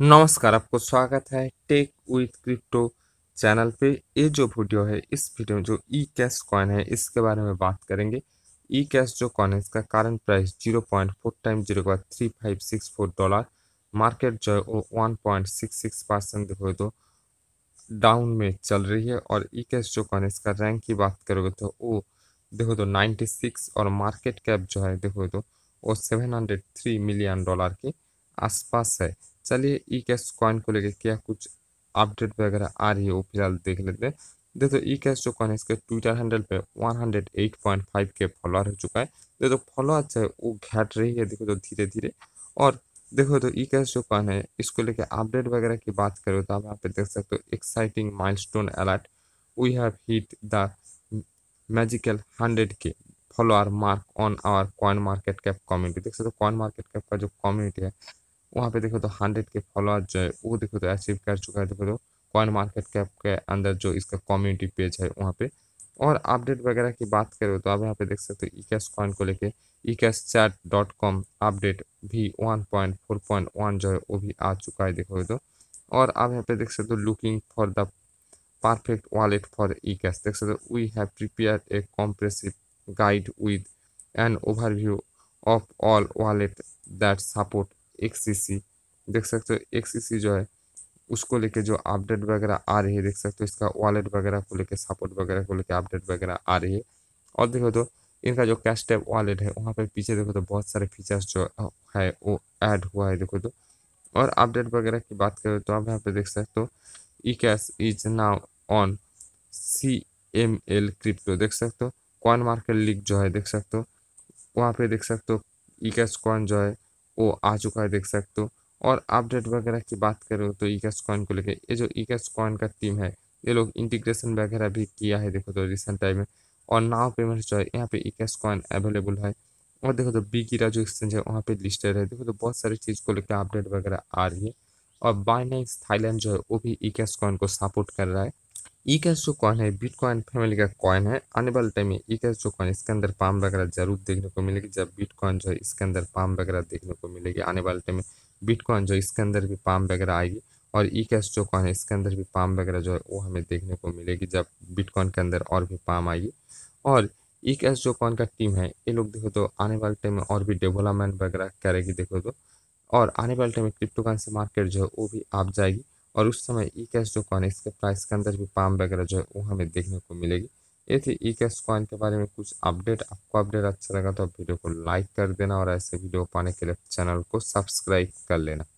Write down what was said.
नमस्कार आपको स्वागत है टेक विथ क्रिप्टो चैनल पे ये जो वीडियो है इस वीडियो में जो ई कैश कॉइन है इसके बारे में बात करेंगे ई कैश जो कॉइन है इसका current price zero point four time zero के three five six four dollar market जो है वो one point six six percent देखो तो डाउन में चल रही है और ई कैश जो कॉइन है इसका रैंक की बात करोगे तो वो देखो तो नाइन्टी सिक्स और मार्केट कैप जो है देखो तो वो seven hundred three million dollar के आसपास है चलिए ई कैश कॉइन को लेकर क्या कुछ अपडेट वगैरह आ रही है वो फिलहाल देख लेते हैं देखो ई कैश जो कॉइन है इसके ट्विटर हैंडल पे 108.5 के फॉलोअर हो चुका है देखो फॉलोअर जो है वो घट रही है देखो तो धीरे धीरे और देखो तो ई कैश जो कॉइन है इसको लेके अपडेट वगैरह की बात करो तो आप यहाँ पे देख सकते हो exciting stone alert we have hit the magical hundred K follower mark on our coin market cap community देख सकते हो कॉइन मार्केट कैप का जो कम्युनिटी है वहाँ पे देखो तो हंड्रेड के फॉलोअर्स जो है वो देखो तो अचीव कर चुका है देखो तो कॉइन मार्केट कैप के अंदर जो इसका कम्युनिटी पेज है वहाँ पे और अपडेट वगैरह की बात करें तो आप यहाँ पे देख सकते हो ई कैश कॉइन को लेके e cash chat dot com update भी one point four point one जो है वो भी आ चुका है देखो तो और आप यहाँ पे देख सकते हो looking for the perfect wallet for e cash देख सकते हो we have prepare a comprehensive guide with an overview of all wallet that support C देख सकते हो सी जो है उसको लेके जो अपडेट वगैरह आ रही है देख सकते हो इसका वॉलेट वगैरह को लेके सपोर्ट वगैरह को लेके अपडेट वगैरह आ रही है और देखो तो इनका जो कैश टैप वॉलेट है वहाँ पे पीछे देखो तो बहुत सारे फीचर्स जो है वो ऐड हुआ है देखो तो और अपडेट वगैरह की बात करें तो आप यहाँ पे देख सकते हो e cash is now on C M L crypto देख सकते हो कॉइन मार्केट लीक जो है देख सकते हो वहाँ पे देख सकते हो ई कैश कॉइन जो है वो आ चुका है देख सकते हो और अपडेट वगैरह की बात करो तो कैश कॉइन को लेकर ये जो कैश कॉइन का टीम है ये लोग इंटीग्रेशन वगैरह भी किया है देखो तो रिसेंट टाइम में और नाव पेमेंट जो है यहाँ पे कैश कॉइन अवेलेबल है और देखो तो बी गिरा जो एक्सचेंज है वहाँ पे लिस्टेड है देखो तो बहुत सारी चीज़ को लेकर अपडेट वगैरह आ रही है और बाइनेक्स थाईलैंड जो है वो भी कैश कॉइन को सपोर्ट कर रहा है ई कैश जो कॉइन है बिटकॉइन फैमिली का कॉइन है आने वाले टाइम में ई कैश जो कॉइन इसके अंदर पाम वगैरह जरूर देखने को मिलेगी जब बिटकॉइन जो है इसके अंदर पाम वगैरह देखने को मिलेगी आने वाले टाइम में बिटकॉइन जो इसके अंदर भी पाम वगैरह आएगी और ई कैश जो कॉइन है इसके अंदर भी पाम वगैरह जो है वो हमें देखने को मिलेगी जब बिटकॉइन के अंदर और भी पाम आएगी और ई कैश जो कॉइन का टीम है ये लोग देखो तो आने वाले टाइम में और भी डेवलपमेंट वगैरह करेगी देखो तो और आने वाले टाइम में क्रिप्टो करेंसी मार्केट जो है वो भी आप जाएगी और उस समय ई कैश जो कॉइन इसके प्राइस के अंदर भी पाम वगैरह जो है वो हमें देखने को मिलेगी ये थी ई कैश कॉइन के बारे में कुछ अपडेट आपको अपडेट अच्छा लगा तो वीडियो को लाइक कर देना और ऐसे वीडियो पाने के लिए चैनल को सब्सक्राइब कर लेना